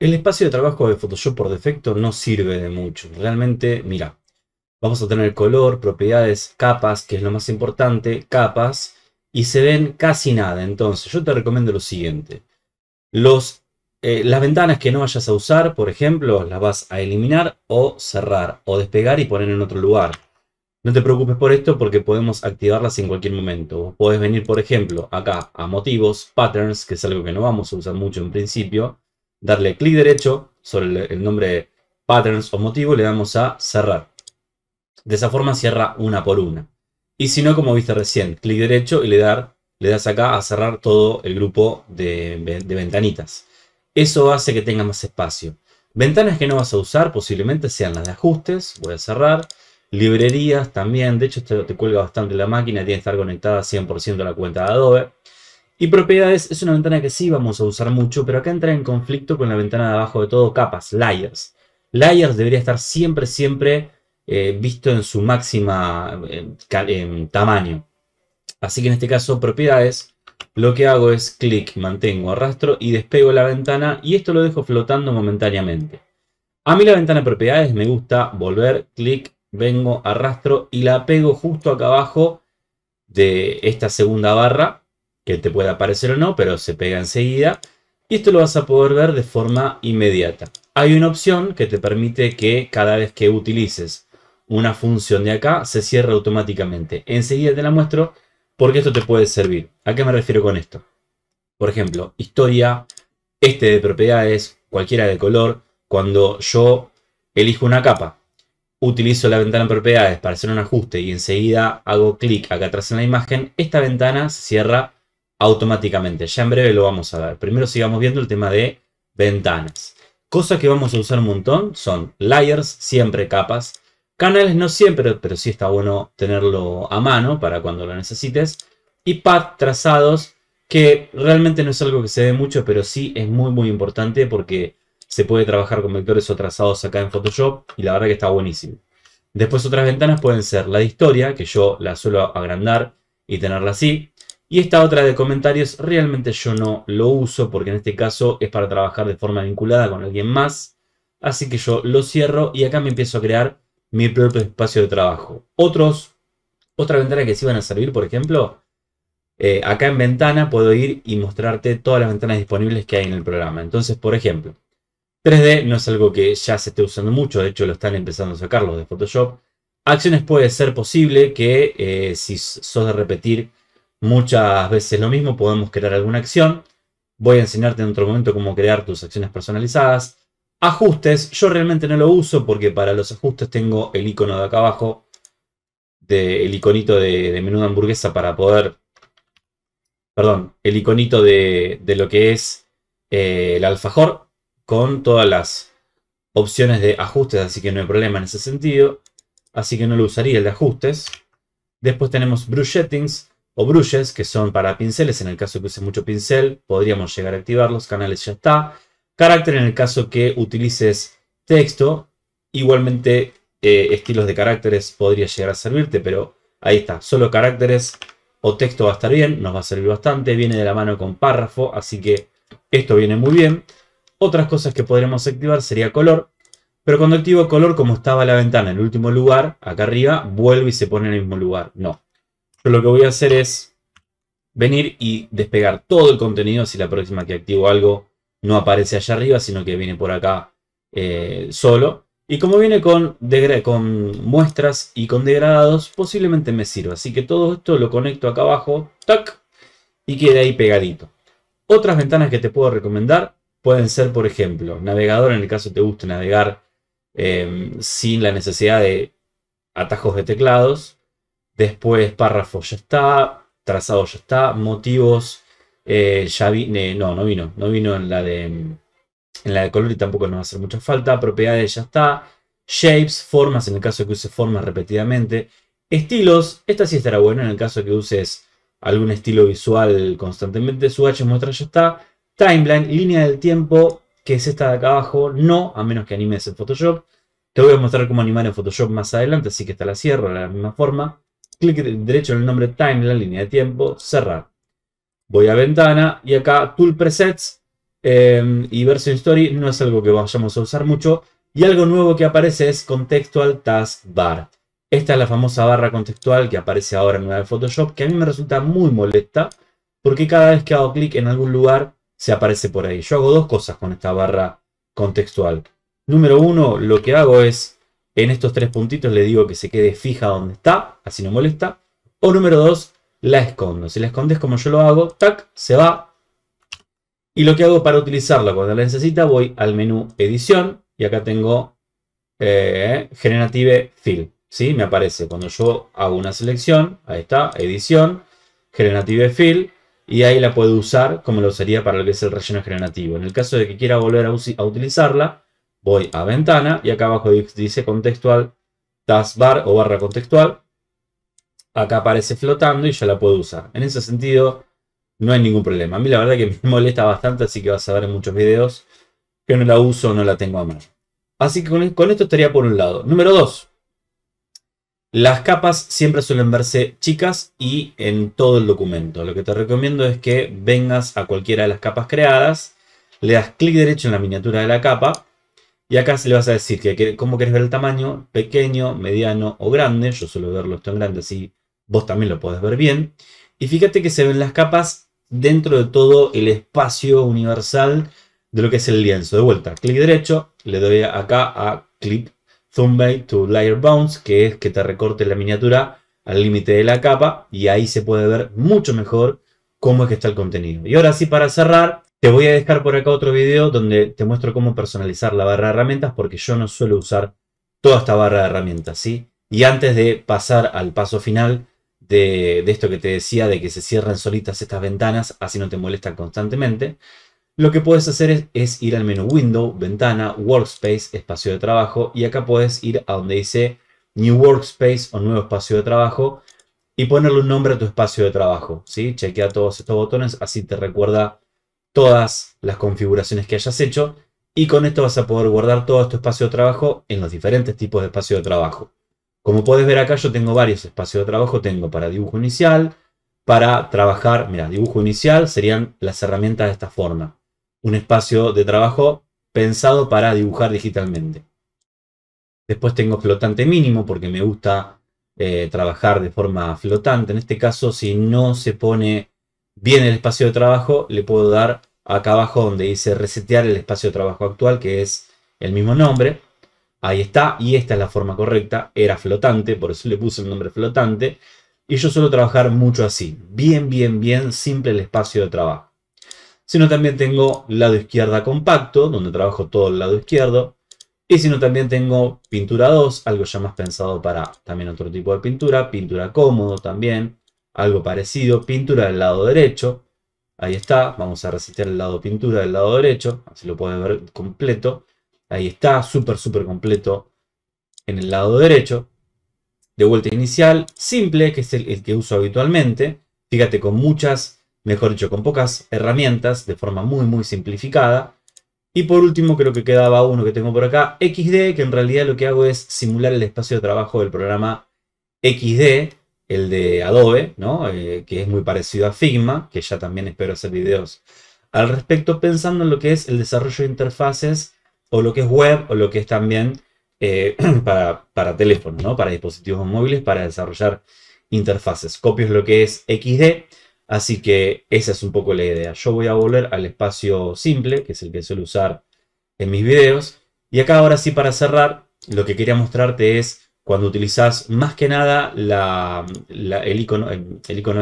El espacio de trabajo de Photoshop por defecto no sirve de mucho. Realmente, mira, vamos a tener color, propiedades, capas, que es lo más importante, capas, y se ven casi nada. Entonces, yo te recomiendo lo siguiente. Los, eh, las ventanas que no vayas a usar, por ejemplo, las vas a eliminar o cerrar o despegar y poner en otro lugar. No te preocupes por esto porque podemos activarlas en cualquier momento. Puedes venir, por ejemplo, acá a motivos, patterns, que es algo que no vamos a usar mucho en principio darle clic derecho sobre el, nombre patterns o motivo y le damos a cerrar. De esa forma cierra una por una. Y si no, como viste recién, clic derecho y le, dar, le das acá a cerrar todo el grupo de, ventanitas. Eso hace que tenga más espacio. Ventanas que no vas a usar posiblemente sean las de ajustes, voy a cerrar. Librerías también, de hecho esto te cuelga bastante la máquina, tiene que estar conectada 100% a la cuenta de Adobe. Y propiedades es una ventana que sí vamos a usar mucho, pero acá entra en conflicto con la ventana de abajo de todo, capas, layers. Layers debería estar siempre, siempre eh, visto en su máxima eh, eh, tamaño. Así que en este caso, propiedades, lo que hago es clic, mantengo, arrastro y despego la ventana y esto lo dejo flotando momentáneamente. A mí la ventana de propiedades me gusta volver, clic, vengo, arrastro y la pego justo acá abajo de esta segunda barra que te pueda aparecer o no, pero se pega enseguida. Y esto lo vas a poder ver de forma inmediata. Hay una opción que te permite que cada vez que utilices una función de acá, se cierre automáticamente. Enseguida te la muestro porque esto te puede servir. ¿A qué me refiero con esto? Por ejemplo, historia, este de propiedades, cualquiera de color. Cuando yo elijo una capa, utilizo la ventana de propiedades para hacer un ajuste y enseguida hago clic acá atrás en la imagen, esta ventana se cierra automáticamente. Ya en breve lo vamos a ver. Primero sigamos viendo el tema de ventanas. Cosas que vamos a usar un montón son layers, siempre capas. Canales no siempre, pero sí está bueno tenerlo a mano para cuando lo necesites. Y path trazados, que realmente no es algo que se ve mucho, pero sí es muy muy importante porque se puede trabajar con vectores o trazados acá en Photoshop y la verdad que está buenísimo. Después otras ventanas pueden ser la de historia, que yo la suelo agrandar y tenerla así. Y esta otra de comentarios realmente yo no lo uso porque en este caso es para trabajar de forma vinculada con alguien más. Así que yo lo cierro y acá me empiezo a crear mi propio espacio de trabajo. Otros, otra ventana que sí van a servir, por ejemplo, eh, acá en ventana puedo ir y mostrarte todas las ventanas disponibles que hay en el programa. Entonces, por ejemplo, 3D no es algo que ya se esté usando mucho, de hecho lo están empezando a sacar los de Photoshop. Acciones puede ser posible que eh, si sos de repetir muchas veces lo mismo, podemos crear alguna acción. Voy a enseñarte en otro momento cómo crear tus acciones personalizadas. Ajustes, yo realmente no lo uso porque para los ajustes tengo el icono de acá abajo, el iconito de, menú de hamburguesa para poder, perdón, el iconito de, lo que es eh, el alfajor con todas las opciones de ajustes, así que no hay problema en ese sentido. Así que no lo usaría el de ajustes. Después tenemos Brush Settings, o brushes, que son para pinceles, en el caso que use mucho pincel, podríamos llegar a activarlos, canales ya está. Carácter en el caso que utilices texto, igualmente eh, estilos de caracteres podría llegar a servirte, pero ahí está, solo caracteres o texto va a estar bien, nos va a servir bastante, viene de la mano con párrafo, así que esto viene muy bien. Otras cosas que podremos activar sería color, pero cuando activo color, como estaba la ventana en el último lugar, acá arriba, vuelve y se pone en el mismo lugar, no lo que voy a hacer es venir y despegar todo el contenido si la próxima que activo algo no aparece allá arriba, sino que viene por acá eh, solo. Y como viene con, muestras y con degradados, posiblemente me sirva. Así que todo esto lo conecto acá abajo, y queda ahí pegadito. Otras ventanas que te puedo recomendar pueden ser, por ejemplo, navegador, en el caso te guste navegar eh, sin la necesidad de atajos de teclados. Después párrafo ya está, trazado ya está, motivos eh, ya vine, no, no vino, no vino en la de la de color y tampoco nos va a hacer mucha falta, propiedades ya está, shapes, formas en el caso que use formas repetidamente, estilos, esta sí estará buena en el caso que uses algún estilo visual constantemente, su H muestra ya está, timeline, línea del tiempo, que es esta de acá abajo, no, a menos que animes en Photoshop. Te voy a mostrar cómo animar en Photoshop más adelante, así que está la cierro de la misma forma clic derecho en el nombre Time, en la línea de tiempo, cerrar. Voy a ventana y acá Tool Presets em, y Version Story no es algo que vayamos a usar mucho. Y algo nuevo que aparece es Contextual Task Bar. Esta es la famosa barra contextual que aparece ahora en de Photoshop, que a mí me resulta muy molesta, porque cada vez que hago clic en algún lugar se aparece por ahí. Yo hago dos cosas con esta barra contextual. Número uno, lo que hago es en estos tres puntitos le digo que se quede fija donde está, así no molesta. O número dos, la escondo. Si la escondes como yo lo hago, tac, se va. Y lo que hago para utilizarla cuando la necesita, voy al menú edición y acá tengo eh, generative fill. Me aparece cuando yo hago una selección, ahí está, edición, generative fill. Y ahí la puedo usar como lo usaría para lo que es el relleno generativo. En el caso de que quiera volver a utilizarla, voy a ventana y acá abajo dice contextual, taskbar o barra contextual. Acá aparece flotando y ya la puedo usar. En ese sentido, no hay ningún problema. A mí la verdad que me molesta bastante, así que vas a ver en muchos videos que no la uso, no la tengo a mano. Así que con, e-, con esto estaría por un lado. Número 2. Las capas siempre suelen verse chicas y en todo el documento. Lo que te recomiendo es que vengas a cualquiera de las capas creadas, le das clic derecho en la miniatura de la capa y acá se le vas a decir que, cómo querés ver el tamaño, pequeño, mediano o grande. Yo suelo verlo tan grande, así vos también lo podés ver bien. Y fíjate que se ven las capas dentro de todo el espacio universal de lo que es el lienzo. De vuelta, clic derecho, le doy acá a clip Thumbnail to Layer Bounce, que es que te recorte la miniatura al límite de la capa y ahí se puede ver mucho mejor cómo es que está el contenido. Y ahora sí, para cerrar, te voy a dejar por acá otro video donde te muestro cómo personalizar la barra de herramientas porque yo no suelo usar toda esta barra de herramientas, ¿sí? Y antes de pasar al paso final de, esto que te decía de que se cierran solitas estas ventanas, así no te molestan constantemente, lo que puedes hacer es, ir al menú Window, Ventana, Workspace, Espacio de Trabajo y acá puedes ir a donde dice New Workspace o Nuevo Espacio de Trabajo y ponerle un nombre a tu espacio de trabajo, ¿sí? Chequea todos estos botones, así te recuerda todas las configuraciones que hayas hecho y con esto vas a poder guardar todo este espacio de trabajo en los diferentes tipos de espacio de trabajo. Como puedes ver acá yo tengo varios espacios de trabajo, tengo para dibujo inicial, para trabajar, mira, dibujo inicial serían las herramientas de esta forma. Un espacio de trabajo pensado para dibujar digitalmente. Después tengo flotante mínimo porque me gusta eh, trabajar de forma flotante. En este caso, si no se pone bien el espacio de trabajo, le puedo dar acá abajo donde dice resetear el espacio de trabajo actual, que es el mismo nombre. Ahí está, y esta es la forma correcta, era flotante, por eso le puse el nombre flotante. Y yo suelo trabajar mucho así, bien, bien, bien simple el espacio de trabajo. Sino también tengo lado izquierda compacto, donde trabajo todo el lado izquierdo. Y sino también tengo pintura 2, algo ya más pensado para también otro tipo de pintura. Pintura cómodo también, algo parecido. Pintura del lado derecho, Ahí está, vamos a resistir el lado pintura del lado derecho, así lo pueden ver completo. Ahí está, súper, súper completo en el lado derecho. De vuelta inicial, simple, que es el, el, que uso habitualmente. Fíjate, con muchas, mejor dicho, con pocas herramientas, de forma muy, muy simplificada. Y por último, creo que quedaba uno que tengo por acá, XD, que en realidad lo que hago es simular el espacio de trabajo del programa XD, el de Adobe, eh, que es muy parecido a Figma, que ya también espero hacer videos al respecto, pensando en lo que es el desarrollo de interfaces o lo que es web o lo que es también eh, para, teléfonos, ¿no? para dispositivos móviles, para desarrollar interfaces. Copio lo que es XD, así que esa es un poco la idea. Yo voy a volver al espacio simple, que es el que suelo usar en mis videos. Y acá ahora sí para cerrar, lo que quería mostrarte es cuando utilizas más que nada el, icono,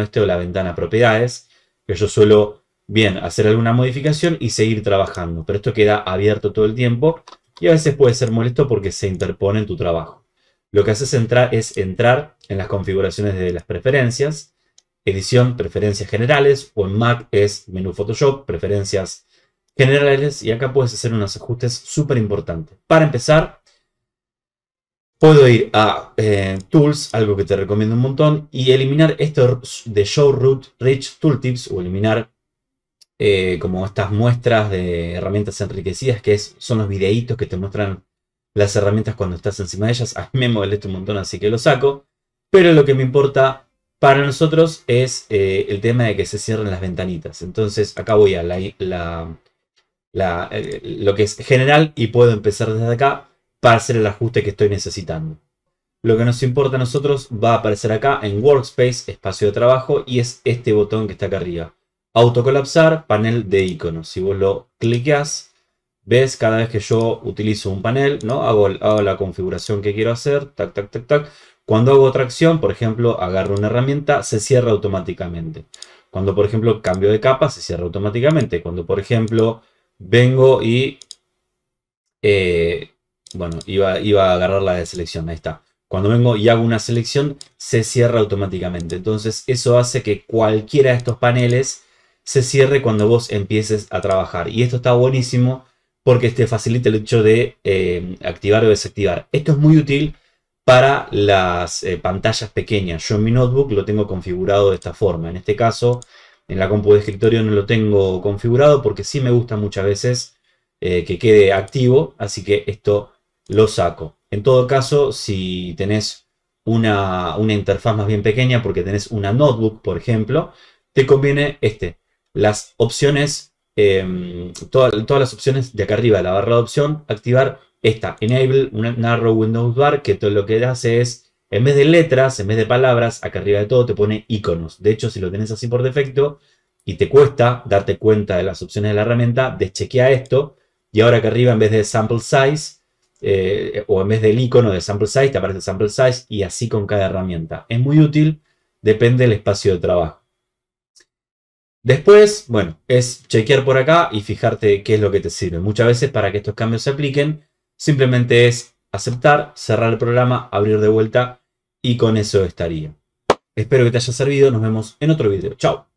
este o la ventana propiedades, que yo suelo, bien, hacer alguna modificación y seguir trabajando, pero esto queda abierto todo el tiempo y a veces puede ser molesto porque se interpone en tu trabajo. Lo que haces es entrar en las configuraciones de las preferencias, edición, preferencias generales, o en Mac es menú Photoshop, preferencias generales, y acá puedes hacer unos ajustes súper importantes. Para empezar, Puedo ir a eh, Tools, algo que te recomiendo un montón, y eliminar esto de Show Root Rich Tooltips o eliminar eh, como estas muestras de herramientas enriquecidas, que son los videitos que te muestran las herramientas cuando estás encima de ellas. A mí me molesta un montón, así que lo saco. Pero lo que me importa para nosotros es eh, el tema de que se cierren las ventanitas. Entonces acá voy a la, lo que es general y puedo empezar desde acá para hacer el ajuste que estoy necesitando. Lo que nos importa a nosotros va a aparecer acá en Workspace, espacio de trabajo, y es este botón que está acá arriba. Autocolapsar, panel de iconos. Si vos lo cliqueás, ves cada vez que yo utilizo un panel, ¿no? Hago, la configuración que quiero hacer, tac, tac, tac, tac. Cuando hago otra acción, por ejemplo, agarro una herramienta, se cierra automáticamente. Cuando, por ejemplo, cambio de capa, se cierra automáticamente. Cuando, por ejemplo, vengo y eh, bueno, iba, iba a agarrar la de selección, ahí está. Cuando vengo y hago una selección, se cierra automáticamente. Entonces, eso hace que cualquiera de estos paneles se cierre cuando vos empieces a trabajar. Y esto está buenísimo porque te facilita el hecho de eh, activar o desactivar. Esto es muy útil para las eh, pantallas pequeñas. Yo en mi notebook lo tengo configurado de esta forma. En este caso, en la compu de escritorio no lo tengo configurado porque sí me gusta muchas veces eh, que quede activo. Así que esto lo saco. En todo caso, si tenés una, una interfaz más bien pequeña porque tenés una notebook, por ejemplo, te conviene este. Las opciones, em, todas, todas las opciones de acá arriba, la barra de opción, activar esta, Enable Narrow Windows Bar, que todo lo que hace es, en vez de letras, en vez de palabras, acá arriba de todo te pone iconos. De hecho, si lo tenés así por defecto y te cuesta darte cuenta de las opciones de la herramienta, deschequea esto y ahora acá arriba, en vez de Sample Size, eh, o en vez del icono de sample size, te aparece sample size y así con cada herramienta. Es muy útil, depende del espacio de trabajo. Después, bueno, es chequear por acá y fijarte qué es lo que te sirve. Muchas veces para que estos cambios se apliquen, simplemente es aceptar, cerrar el programa, abrir de vuelta y con eso estaría. Espero que te haya servido. Nos vemos en otro video. Chao.